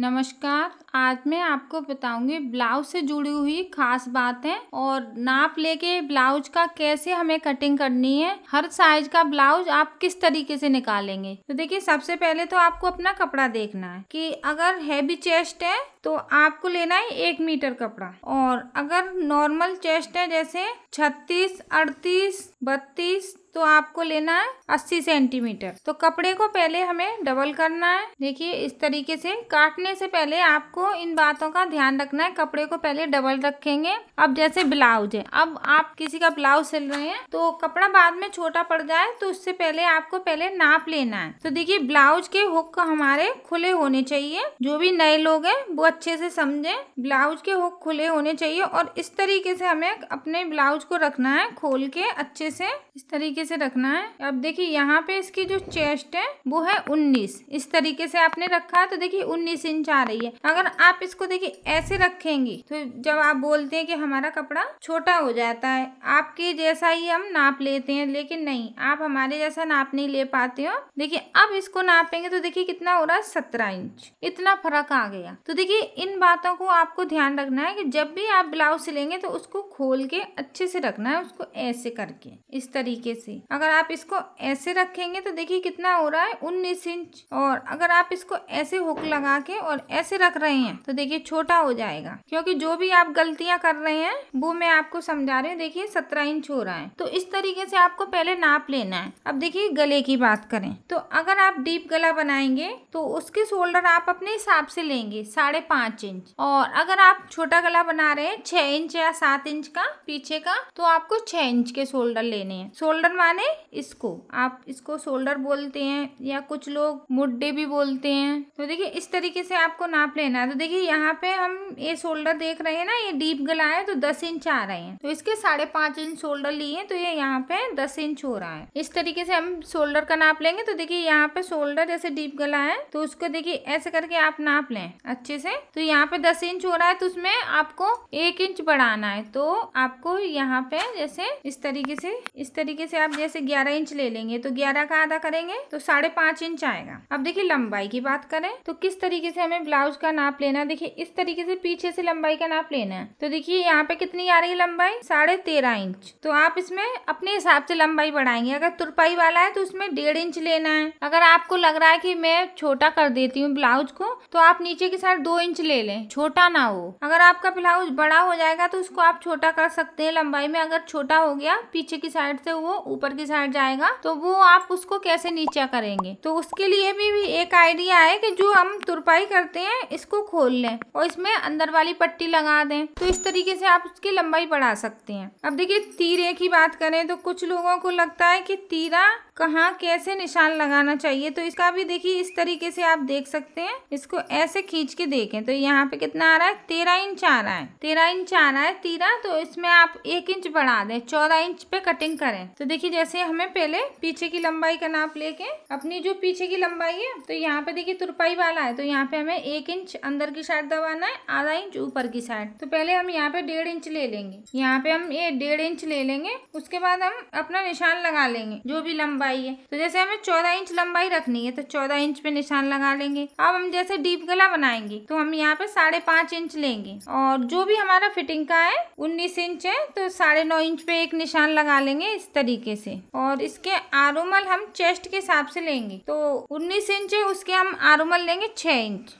नमस्कार आज मैं आपको बताऊंगी ब्लाउज से जुड़ी हुई खास बातें और नाप लेके ब्लाउज का कैसे हमें कटिंग करनी है हर साइज का ब्लाउज आप किस तरीके से निकालेंगे तो देखिए सबसे पहले तो आपको अपना कपड़ा देखना है कि अगर हैवी चेस्ट है तो आपको लेना है एक मीटर कपड़ा और अगर नॉर्मल चेस्ट है जैसे छत्तीस अड़तीस बत्तीस तो आपको लेना है अस्सी सेंटीमीटर तो कपड़े को पहले हमें डबल करना है देखिए इस तरीके से काटने से पहले आपको इन बातों का ध्यान रखना है कपड़े को पहले डबल रखेंगे अब जैसे ब्लाउज है अब आप किसी का ब्लाउज सिल रहे हैं तो कपड़ा बाद में छोटा पड़ जाए तो उससे पहले आपको पहले नाप लेना है तो देखिये ब्लाउज के हुक हमारे खुले होने चाहिए जो भी नए लोग है वो अच्छे से समझें ब्लाउज के हुक खुले होने चाहिए और इस तरीके से हमें अपने ब्लाउज को रखना है खोल के अच्छे से इस तरीके से रखना है अब देखिए यहाँ पे इसकी जो चेस्ट है वो है उन्नीस इस तरीके से आपने रखा है तो देखिए उन्नीस इंच आ रही है अगर आप इसको देखिए ऐसे रखेंगे तो जब आप बोलते हैं कि हमारा कपड़ा छोटा हो जाता है आपके जैसा ही हम नाप लेते हैं लेकिन नहीं आप हमारे जैसा नाप नहीं ले पाते हो देखिए अब इसको नापेंगे तो देखिए कितना हो रहा है सत्रह इंच इतना फर्क आ गया तो देखिए इन बातों को आपको ध्यान रखना है कि जब भी आप ब्लाउज सिलेंगे तो उसको खोल के अच्छे से रखना है उसको ऐसे करके इस तरीके से अगर आप इसको ऐसे रखेंगे तो देखिए कितना हो रहा है उन्नीस इंच और अगर आप इसको ऐसे हुक लगा के और ऐसे रख रहे हैं तो देखिए छोटा हो जाएगा क्योंकि जो भी आप गलतियां कर रहे हैं वो मैं आपको समझा रही हूँ देखिये सत्रह इंच हो रहा है तो इस तरीके से आपको पहले नाप लेना है अब देखिये गले की बात करें तो अगर आप डीप गला बनाएंगे तो उसके शोल्डर आप अपने हिसाब से लेंगे साढ़े पाँच इंच और अगर आप छोटा गला बना रहे हैं छह इंच या सात इंच का पीछे का तो आपको छह इंच के शोल्डर लेने हैं शोल्डर माने इसको आप इसको शोल्डर बोलते हैं या कुछ लोग मुड्डे भी बोलते हैं तो देखिए इस तरीके से आपको नाप लेना है तो देखिए यहाँ पे हम ये शोल्डर देख रहे हैं ना ये डीप गला है तो दस इंच आ रहे हैं तो इसके साढ़े पाँच इंच शोल्डर लिए तो ये यहाँ पे दस इंच हो रहा है इस तरीके से हम शोल्डर का नाप लेंगे तो देखिए यहाँ पे शोल्डर जैसे डीप गला है तो उसको देखिए ऐसे करके आप नाप लें अच्छे से तो यहाँ पे दस इंच हो रहा है तो उसमें आपको एक इंच बढ़ाना है तो आपको यहाँ पे जैसे इस तरीके से इस तरीके से आप जैसे ग्यारह इंच ले लेंगे तो ग्यारह का आधा करेंगे तो साढ़े पांच इंच आएगा अब देखिए लंबाई की बात करें तो किस तरीके से हमें ब्लाउज का नाप लेना है देखिए इस तरीके से पीछे से लंबाई का नाप लेना है तो देखिये यहाँ पे कितनी आ रही है लंबाई साढ़े तेरह इंच तो आप इसमें अपने हिसाब से लंबाई बढ़ाएंगे अगर तुरपाई वाला है तो उसमें डेढ़ इंच लेना है अगर आपको लग रहा है की मैं छोटा कर देती हूँ ब्लाउज को तो आप नीचे के साथ दो इंच ले लें छोटा ना हो अगर आपका ब्लाउज बड़ा हो जाएगा तो उसको आप छोटा कर सकते हैं लंबाई में अगर छोटा हो गया पीछे की साइड से वो ऊपर की साइड जाएगा तो वो आप उसको कैसे नीचा करेंगे तो उसके लिए भी, भी एक आइडिया है कि जो हम तुरपाई करते हैं इसको खोल लें और इसमें अंदर वाली पट्टी लगा दें तो इस तरीके से आप उसकी लंबाई बढ़ा सकते हैं अब देखिए तीरे की बात करें तो कुछ लोगों को लगता है कि तीरा कहाँ कैसे निशान लगाना चाहिए तो इसका भी देखिए इस तरीके से आप देख सकते हैं इसको ऐसे खींच के देखें देखें तो यहाँ पे कितना आ रहा है तेरह इंच आ रहा है तेरह इंच आ रहा है तीरा तो इसमें आप एक इंच बढ़ा दें चौदह इंच पे कटिंग करें तो देखिए जैसे हमें पहले पीछे की लंबाई का नाप लेके अपनी जो पीछे की लंबाई है तो यहाँ पे देखिए तुरपाई वाला है तो यहाँ पे हमें एक इंच अंदर की साइड दबाना है आधा इंच ऊपर की साइड तो पहले हम यहाँ पे डेढ़ इंच ले लेंगे यहाँ पे हम ये डेढ़ इंच ले लेंगे उसके बाद हम अपना निशान लगा लेंगे जो भी लंबाई है तो जैसे हमें चौदह इंच लंबाई रखनी है तो चौदह इंच पे निशान लगा लेंगे अब हम जैसे डीप गला बनाएंगे तो हम यहाँ पे साढ़े पाँच इंच लेंगे और जो भी हमारा फिटिंग का है उन्नीस इंच है तो साढ़े नौ इंच पे एक निशान लगा लेंगे इस तरीके से और इसके आरोमल हम चेस्ट के हिसाब से लेंगे तो उन्नीस इंच है उसके हम आरोमल लेंगे छः इंच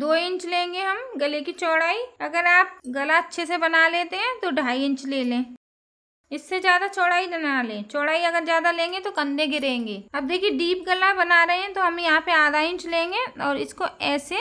दो इंच लेंगे हम गले की चौड़ाई अगर आप गला अच्छे से बना लेते हैं तो ढाई इंच ले लें इससे ज़्यादा चौड़ाई ना लें चौड़ाई अगर ज़्यादा लेंगे तो कंधे गिरेंगे अब देखिए डीप गला बना रहे हैं तो हम यहाँ पे आधा इंच लेंगे और इसको ऐसे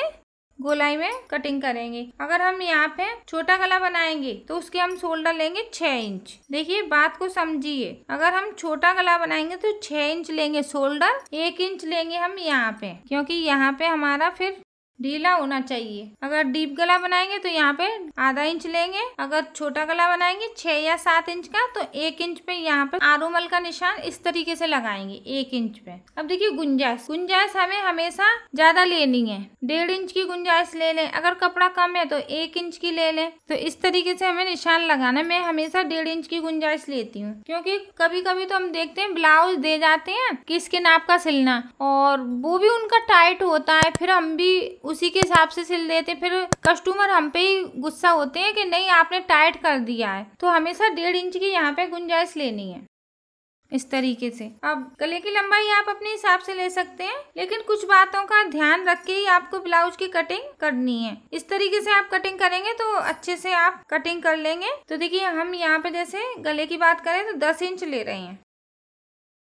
गोलाई में कटिंग करेंगे अगर हम यहाँ पे छोटा गला बनाएंगे तो उसके हम शोल्डर लेंगे छः इंच देखिए बात को समझिए अगर हम छोटा गला बनाएंगे तो छः इंच लेंगे शोल्डर एक इंच लेंगे हम यहाँ पे क्योंकि यहाँ पे हमारा फिर ढीला होना चाहिए अगर डीप गला बनाएंगे तो यहाँ पे आधा इंच लेंगे अगर छोटा गला बनाएंगे छह या सात इंच का तो एक इंच पे यहाँ पे आरोमल का निशान इस तरीके से लगाएंगे एक इंच पे अब देखिए गुंजाइश गुंजाइश हमें हमेशा ज्यादा लेनी है डेढ़ इंच की गुंजाइश ले लें अगर कपड़ा कम है तो एक इंच की ले लें तो इस तरीके से हमें निशान लगाना मैं हमेशा डेढ़ इंच की गुंजाइश लेती हूँ क्योंकि कभी कभी तो हम देखते हैं ब्लाउज दे जाते हैं किसके नाप का सिलना और वो भी उनका टाइट होता है फिर हम भी उसी के हिसाब से सिल देते फिर कस्टमर हम पे ही गुस्सा होते हैं कि नहीं आपने टाइट कर दिया है तो हमेशा डेढ़ इंच की यहाँ पे गुंजाइश लेनी है इस तरीके से अब गले की लंबाई आप अपने हिसाब से ले सकते हैं लेकिन कुछ बातों का ध्यान रख के ही आपको ब्लाउज की कटिंग करनी है इस तरीके से आप कटिंग करेंगे तो अच्छे से आप कटिंग कर लेंगे तो देखिए हम यहाँ पे जैसे गले की बात करें तो दस इंच ले रहे हैं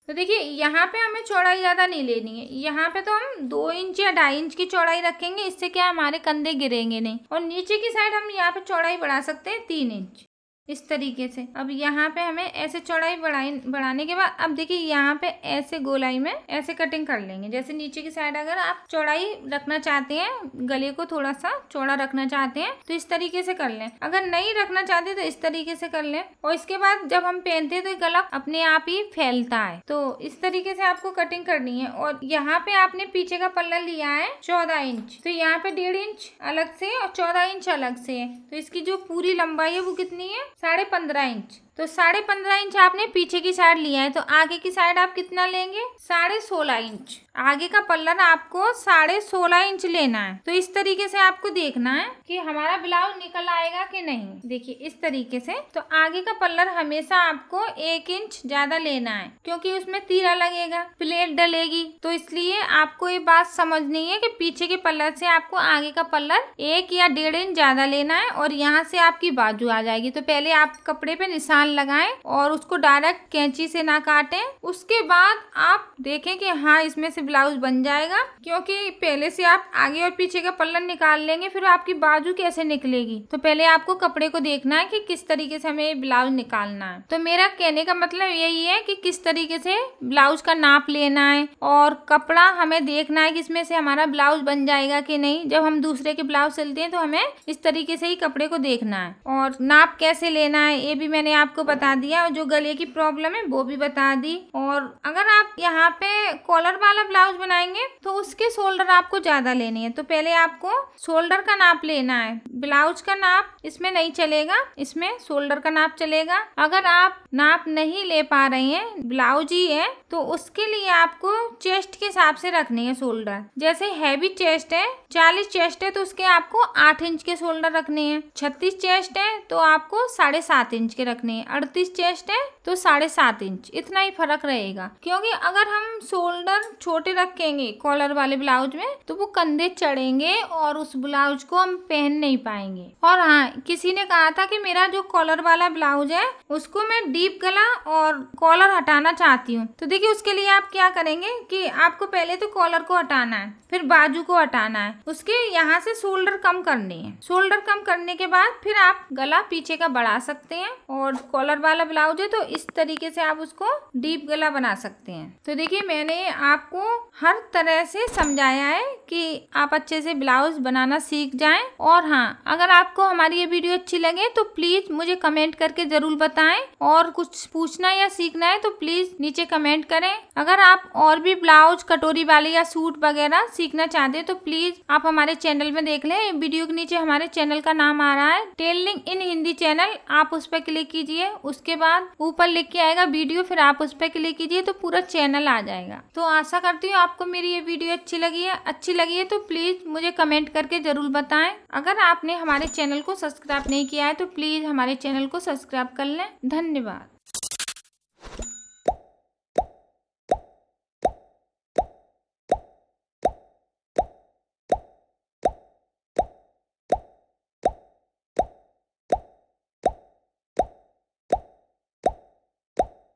तो देखिए यहाँ पे हमें चौड़ाई ज़्यादा नहीं लेनी है यहाँ पे तो हम दो इंच या ढाई इंच की चौड़ाई रखेंगे इससे क्या हमारे कंधे गिरेंगे नहीं और नीचे की साइड हम यहाँ पे चौड़ाई बढ़ा सकते हैं तीन इंच इस तरीके से अब यहाँ पे हमें ऐसे चौड़ाई बढ़ाई बढ़ाने के बाद अब देखिए यहाँ पे ऐसे गोलाई में ऐसे कटिंग कर लेंगे जैसे नीचे की साइड अगर आप चौड़ाई रखना चाहते हैं गले को थोड़ा सा चौड़ा रखना चाहते हैं तो इस तरीके से कर लें अगर नहीं रखना चाहते तो इस तरीके से कर लें और इसके बाद जब हम पहनते हैं तो गला अपने आप ही फैलता है तो इस तरीके से आपको कटिंग करनी है और यहाँ पे आपने पीछे का पल्ला लिया है चौदह इंच तो यहाँ पे डेढ़ इंच अलग से और चौदह इंच अलग से है तो इसकी जो पूरी लंबाई है वो कितनी है साढ़े पंद्रह इंच तो साढ़े पंद्रह इंच आपने पीछे की साइड लिया है तो आगे की साइड आप कितना लेंगे साढ़े सोलह इंच आगे का पल्लर आपको साढ़े सोलह इंच लेना है तो इस तरीके से आपको देखना है कि हमारा ब्लाउज निकल आएगा कि नहीं देखिए इस तरीके से तो आगे का पल्लर हमेशा आपको एक इंच ज्यादा लेना है क्योंकि उसमें तीरा लगेगा प्लेट डलेगी तो इसलिए आपको ये बात समझनी है कि पीछे के पल्लर से आपको आगे का पल्लर एक या डेढ़ इंच ज्यादा लेना है और यहाँ से आपकी बाजू आ जाएगी तो पहले आप कपड़े पे निशान निशान लगाएं और उसको डायरेक्ट कैंची से ना काटें उसके बाद आप देखें कि हाँ इसमें से ब्लाउज बन जाएगा क्योंकि पहले से आप आगे और पीछे का पल्लन निकाल लेंगे फिर आपकी बाजू कैसे निकलेगी तो पहले आपको कपड़े को देखना है कि किस तरीके से हमें ब्लाउज निकालना है तो मेरा कहने का मतलब यही है कि किस तरीके से ब्लाउज का नाप लेना है और कपड़ा हमें देखना है कि इसमें से हमारा ब्लाउज बन जाएगा कि नहीं जब हम दूसरे के ब्लाउज सिलते हैं तो हमें इस तरीके से ही कपड़े को देखना है और नाप कैसे लेना है ये भी मैंने आप आपको बता दिया और जो गले की प्रॉब्लम है वो भी बता दी और अगर आप यहाँ पे कॉलर वाला ब्लाउज बनाएंगे तो उसके शोल्डर आपको ज्यादा लेने हैं तो पहले आपको शोल्डर का नाप लेना है ब्लाउज का नाप इसमें नहीं चलेगा इसमें शोल्डर का नाप चलेगा अगर आप नाप नहीं ले पा रहे हैं ब्लाउज ही है तो उसके लिए आपको चेस्ट के हिसाब से रखने है शोल्डर जैसे हैवी चेस्ट है चालीस चेस्ट है तो उसके आपको आठ इंच के शोल्डर रखने हैं छत्तीस चेस्ट है तो आपको साढ़े सात इंच के रखने हैं अड़तीस चेस्ट है तो साढ़े सात इंच इतना ही फर्क रहेगा क्योंकि अगर हम शोल्डर छोटे रखेंगे कॉलर वाले ब्लाउज में तो वो कंधे चढ़ेंगे और उस ब्लाउज को हम पहन नहीं पाएंगे और हाँ किसी ने कहा था कि मेरा जो कॉलर वाला ब्लाउज है उसको मैं डीप गला और कॉलर हटाना चाहती हूँ तो देखिए उसके लिए आप क्या करेंगे कि आपको पहले तो कॉलर को हटाना है फिर बाजू को हटाना है उसके यहाँ से शोल्डर कम करने हैं शोल्डर कम करने के बाद फिर आप गला पीछे का बढ़ा सकते हैं और कॉलर वाला ब्लाउज है तो इस तरीके से आप उसको डीप गला बना सकते हैं तो देखिए मैंने आपको हर तरह से समझाया है कि आप अच्छे से ब्लाउज बनाना सीख जाएं और हाँ अगर आपको हमारी ये वीडियो अच्छी लगे तो प्लीज मुझे कमेंट करके जरूर बताएं और कुछ पूछना या सीखना है तो प्लीज नीचे कमेंट करें अगर आप और भी ब्लाउज कटोरी वाले या सूट वगैरह सीखना चाहते हैं तो प्लीज आप हमारे चैनल में देख लें वीडियो के नीचे हमारे चैनल का नाम आ रहा है टेलरिंग इन हिंदी चैनल आप उस पर क्लिक कीजिए कीजिए उसके बाद ऊपर लिख के आएगा वीडियो फिर आप उस पर क्लिक कीजिए तो पूरा चैनल आ जाएगा तो आशा करती हूँ आपको मेरी ये वीडियो अच्छी लगी है अच्छी लगी है तो प्लीज़ मुझे कमेंट करके ज़रूर बताएं अगर आपने हमारे चैनल को सब्सक्राइब नहीं किया है तो प्लीज़ हमारे चैनल को सब्सक्राइब कर लें धन्यवाद